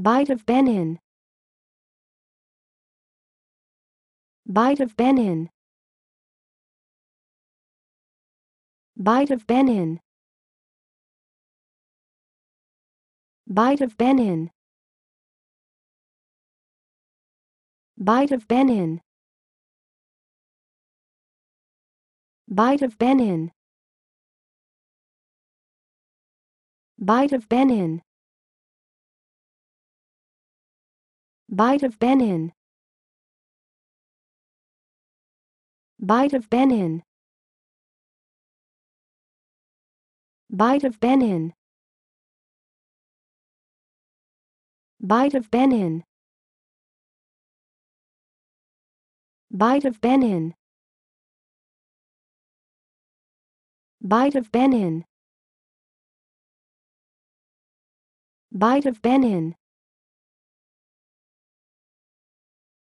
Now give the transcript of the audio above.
Bite of Benin. Bite of Benin. Bite of Benin. Bite of Benin. Bite of Benin. Bite of Benin. Bite of Benin. Bite of Benin. Bite of Benin. Bite of Benin. Bite of Benin. Bite of Benin. Bite of Benin. Bite of Benin.